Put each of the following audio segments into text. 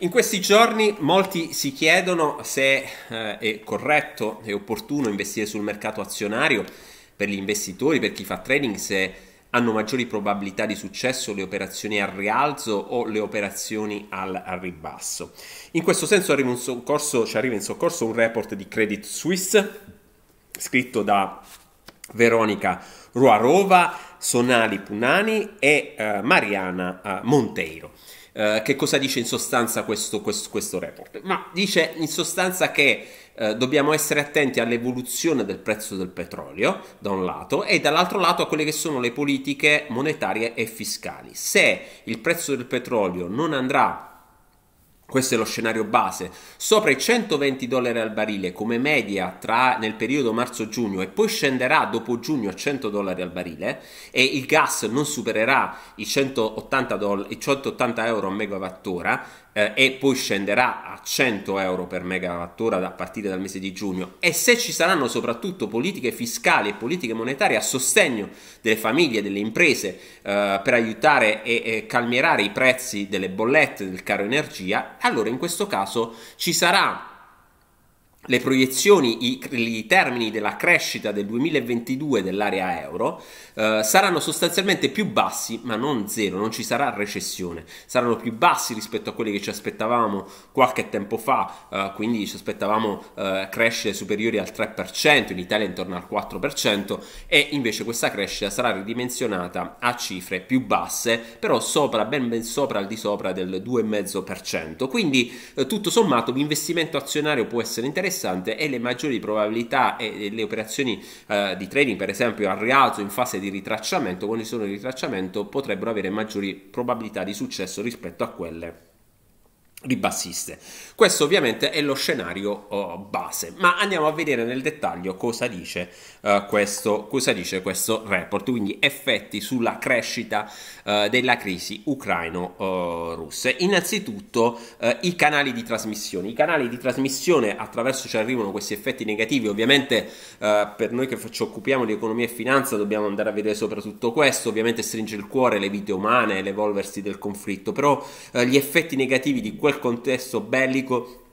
In questi giorni molti si chiedono se eh, è corretto e opportuno investire sul mercato azionario per gli investitori, per chi fa trading, se hanno maggiori probabilità di successo le operazioni al rialzo o le operazioni al, al ribasso. In questo senso arriva soccorso, ci arriva in soccorso un report di Credit Suisse scritto da Veronica Ruarova, Sonali Punani e eh, Mariana eh, Monteiro. Eh, che cosa dice in sostanza questo, questo, questo report? Ma dice in sostanza che eh, dobbiamo essere attenti all'evoluzione del prezzo del petrolio, da un lato, e dall'altro lato a quelle che sono le politiche monetarie e fiscali. Se il prezzo del petrolio non andrà questo è lo scenario base. Sopra i 120 dollari al barile come media tra, nel periodo marzo-giugno e poi scenderà dopo giugno a 100 dollari al barile e il gas non supererà i 180, doll- i 180 euro a megawattora eh, e poi scenderà a 100 euro per megawattora a partire dal mese di giugno. E se ci saranno soprattutto politiche fiscali e politiche monetarie a sostegno delle famiglie, delle imprese eh, per aiutare e, e calmierare i prezzi delle bollette del caro energia, allora in questo caso ci sarà le proiezioni, i, i, termini della crescita del 2022 dell'area euro eh, saranno sostanzialmente più bassi, ma non zero, non ci sarà recessione, saranno più bassi rispetto a quelli che ci aspettavamo qualche tempo fa, eh, quindi ci aspettavamo eh, crescite superiori al 3%, in Italia intorno al 4% e invece questa crescita sarà ridimensionata a cifre più basse, però sopra, ben, ben sopra, al di sopra del 2,5%. Quindi eh, tutto sommato l'investimento azionario può essere interessante interessante è le maggiori probabilità e le operazioni eh, di trading, per esempio al rialzo in fase di ritracciamento, quando ci sono il ritracciamento potrebbero avere maggiori probabilità di successo rispetto a quelle ribassiste. Questo ovviamente è lo scenario uh, base, ma andiamo a vedere nel dettaglio cosa dice, uh, questo, cosa dice questo report, quindi effetti sulla crescita uh, della crisi ucraino-russa. Eh, Innanzitutto i canali di trasmissione, i canali di trasmissione attraverso ci arrivano questi effetti negativi, ovviamente per noi che ci occupiamo di economia e finanza dobbiamo andare a vedere soprattutto questo, ovviamente stringe il cuore le vite umane, l'evolversi del conflitto, però gli effetti negativi di questo quel contesto bellico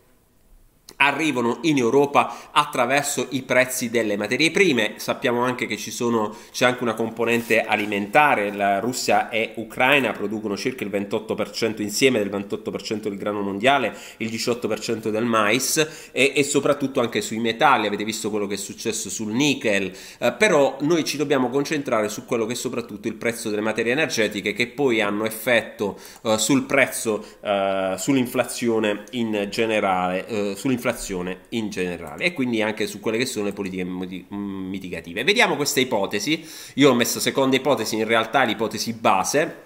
arrivano in Europa attraverso i prezzi delle materie prime. Sappiamo anche che sono, c'è anche una componente alimentare, la Russia e Ucraina producono circa il 28% insieme del 28% del grano mondiale, il 18% del mais e, e, soprattutto anche sui metalli, avete visto quello che è successo sul nickel, eh, però noi ci dobbiamo concentrare su quello che è soprattutto il prezzo delle materie energetiche che poi hanno effetto eh, sul prezzo, eh, sull'inflazione in generale, eh, sull sull'inflazione in generale e quindi anche su quelle che sono le politiche mitigative. Vediamo questa ipotesi, io ho messo seconda ipotesi, in realtà l'ipotesi base,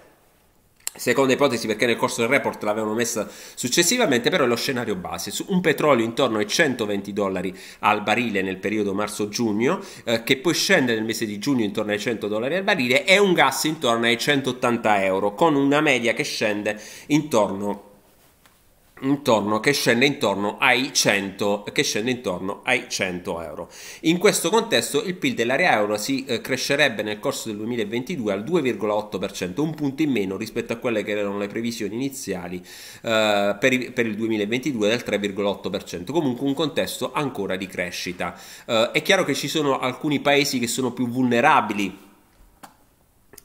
Seconda ipotesi perché nel corso del report l'avevano messa successivamente, però è lo scenario base, su un petrolio intorno ai 120 dollari al barile nel periodo marzo-giugno, eh, che poi scende nel mese di giugno intorno ai 100 dollari al barile, e un gas intorno ai 180 euro, con una media che scende intorno intorno, che, scende intorno ai 100, che scende intorno ai 100 euro. In questo contesto il PIL dell'area euro si eh, crescerebbe nel corso del 2022 al 2,8%, un punto in meno rispetto a quelle che erano le previsioni iniziali eh, per, per, il 2022 del 3,8%, comunque un contesto ancora di crescita. Eh, è chiaro che ci sono alcuni paesi che sono più vulnerabili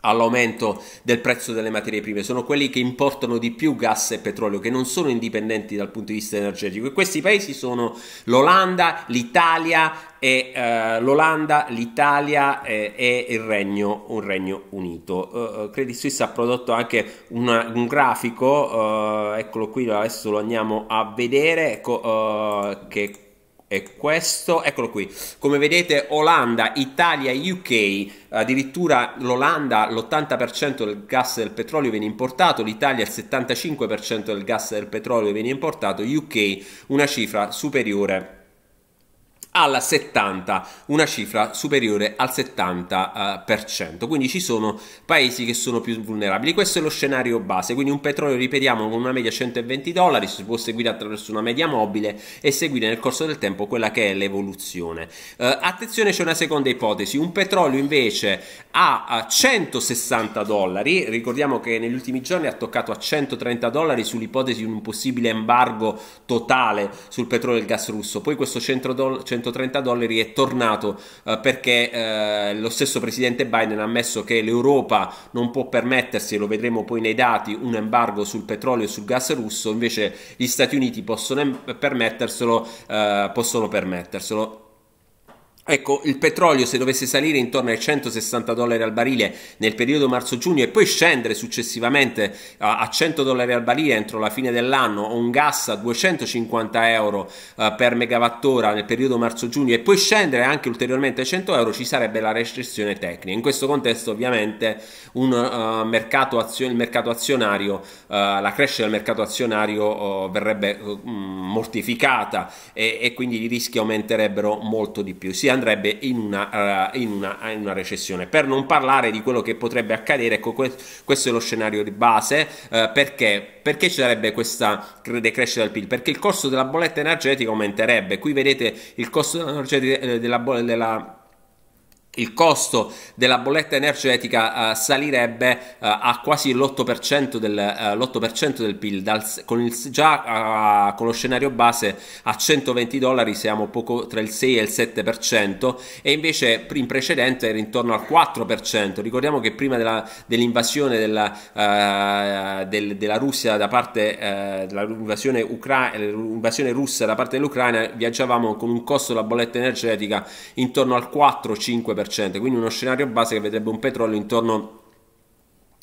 all'aumento del prezzo delle materie prime, sono quelli che importano di più gas e petrolio, che non sono indipendenti dal punto di vista energetico. E questi paesi sono l'Olanda, l'Italia e eh, l'Olanda, l'Italia e, eh, e il Regno, un Regno Unito. Uh, Credit Suisse ha prodotto anche una, un grafico, uh, eccolo qui, adesso lo andiamo a vedere, ecco, uh, che e questo, eccolo qui, come vedete Olanda, Italia, UK, addirittura l'Olanda l'80% del gas e del petrolio viene importato, l'Italia il 75% del gas e del petrolio viene importato, UK una cifra superiore alla 70, una cifra superiore al 70%. Eh, quindi ci sono paesi che sono più vulnerabili. Questo è lo scenario base, quindi un petrolio, ripetiamo, con una media 120 dollari, si può seguire attraverso una media mobile e seguire nel corso del tempo quella che è l'evoluzione. Eh, attenzione, c'è una seconda ipotesi, un petrolio invece a 160 eh, dollari, ricordiamo che negli ultimi giorni ha toccato a 130 dollari sull'ipotesi di un possibile embargo totale sul petrolio e il gas russo, poi questo 100 dollari 130 dollari è tornato eh, perché eh, lo stesso presidente Biden ha ammesso che l'Europa non può permettersi, lo vedremo poi nei dati, un embargo sul petrolio e sul gas russo, invece gli Stati Uniti possono permetterselo, eh, possono permetterselo. Ecco, il petrolio se dovesse salire intorno ai 160 dollari al barile nel periodo marzo-giugno e poi scendere successivamente eh, a 100 dollari al barile entro la fine dell'anno o un gas a 250 euro eh, per megawattora nel periodo marzo-giugno e poi scendere anche ulteriormente a 100 euro ci sarebbe la recessione tecnica. In questo contesto ovviamente un, uh, mercato azio- il mercato azionario, uh, la crescita del mercato azionario uh, verrebbe mm, mortificata e, e, quindi i rischi aumenterebbero molto di più. Sì, andrebbe in una, eh, in, una, in una, recessione. Per non parlare di quello che potrebbe accadere, ecco, questo è lo scenario di base, eh, perché? Perché ci sarebbe questa decrescita del PIL? Perché il costo della bolletta energetica aumenterebbe. Qui vedete il costo energetico eh, della bolletta il costo della bolletta energetica eh, salirebbe eh, a quasi l'8% del, eh, del PIL, dal, con il, già eh, con lo scenario base a 120 dollari siamo poco tra il 6 e il 7% e invece in precedente era intorno al 4%, ricordiamo che prima dell'invasione dell della, eh, del, della, Russia da parte eh, dell'invasione russa da parte dell'Ucraina viaggiavamo con un costo della bolletta energetica intorno al 4-5% quindi uno scenario base che vedrebbe un petrolio intorno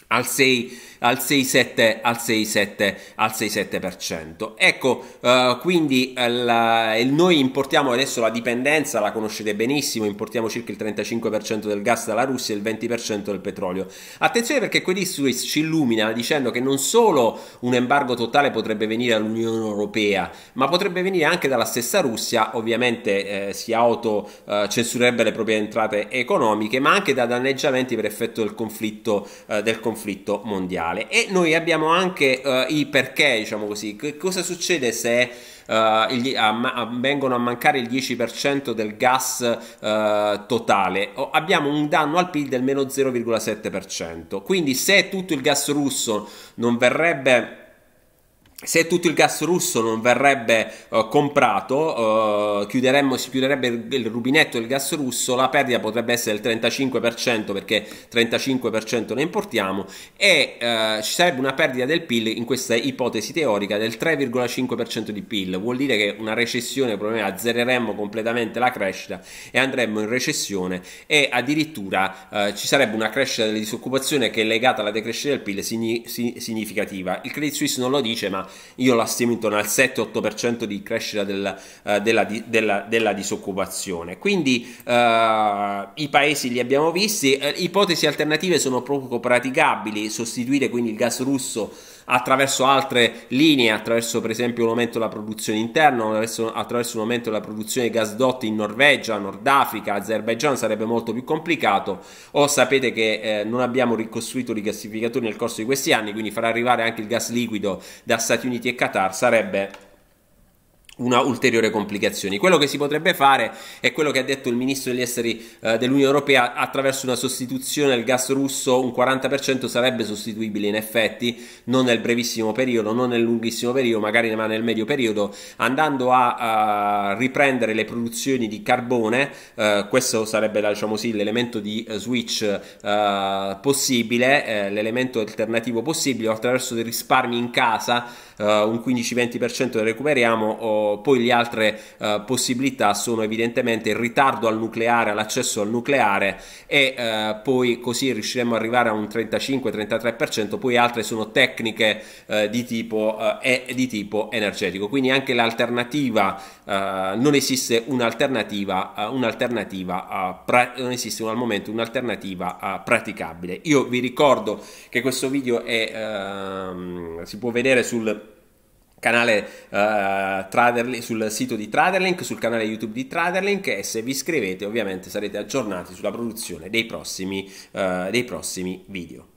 al 6 al 6,7%. Al 6,7%, al 6,7%. Ecco, eh, quindi eh, la, noi importiamo adesso la dipendenza, la conoscete benissimo, importiamo circa il 35% del gas dalla Russia e il 20% del petrolio. Attenzione perché Credit Suisse ci illumina dicendo che non solo un embargo totale potrebbe venire dall'Unione Europea, ma potrebbe venire anche dalla stessa Russia, ovviamente eh, si autocensurerebbe eh, le proprie entrate economiche, ma anche da danneggiamenti per effetto del conflitto, eh, del conflitto mondiale generale e noi abbiamo anche uh, i perché, diciamo così, che cosa succede se Uh, il, uh, vengono a mancare il 10% del gas uh, totale, o abbiamo un danno al PIL del meno 0,7%. Quindi se tutto il gas russo non verrebbe se tutto il gas russo non verrebbe uh, comprato, uh, si chiuderebbe il, il, rubinetto del gas russo, la perdita potrebbe essere del 35% perché 35% ne importiamo e uh, ci sarebbe una perdita del PIL in questa ipotesi teorica del 3,5% di PIL, vuol dire che una recessione probabilmente azzereremmo completamente la crescita e andremmo in recessione e addirittura ci sarebbe una crescita della disoccupazione che è legata alla decrescita del PIL signi- significativa. Il Credit Suisse non lo dice ma io la stimo intorno al 7-8% di crescita del, uh, della, di, della, della, disoccupazione. Quindi uh, i paesi li abbiamo visti, eh, ipotesi alternative sono poco praticabili, sostituire quindi il gas russo attraverso altre linee, attraverso per esempio un aumento della produzione interna, attraverso, attraverso un aumento della produzione di gasdotti in Norvegia, Nord Africa, Azerbaijan sarebbe molto più complicato o sapete che eh, non abbiamo ricostruito i gassificatori nel corso di questi anni, quindi far arrivare anche il gas liquido da Stati Uniti e Qatar sarebbe una ulteriore complicazione. Quello che si potrebbe fare è quello che ha detto il ministro degli esteri eh, dell'Unione Europea attraverso una sostituzione del gas russo, un 40% sarebbe sostituibile in effetti, non nel brevissimo periodo, non nel lunghissimo periodo, magari ma nel medio periodo, andando a, a riprendere le produzioni di carbone, eh, questo sarebbe diciamo sì, l'elemento di eh, switch eh, possibile, eh, l'elemento alternativo possibile, attraverso dei risparmi in casa, eh, un 15-20% lo recuperiamo. O, poi le altre uh, possibilità sono evidentemente il ritardo al nucleare, l'accesso al nucleare e uh, poi così riusciremo ad arrivare a un 35-33%, poi altre sono tecniche eh, di tipo, di, tipo, energetico, quindi anche l'alternativa, non esiste un'alternativa, un'alternativa pra- non esiste al momento un'alternativa praticabile. Io vi ricordo che questo video è, ehm, si può vedere sul canale uh, Traderlink, sul sito di Traderlink, sul canale YouTube di Traderlink e se vi iscrivete ovviamente sarete aggiornati sulla produzione dei prossimi, uh, dei prossimi video.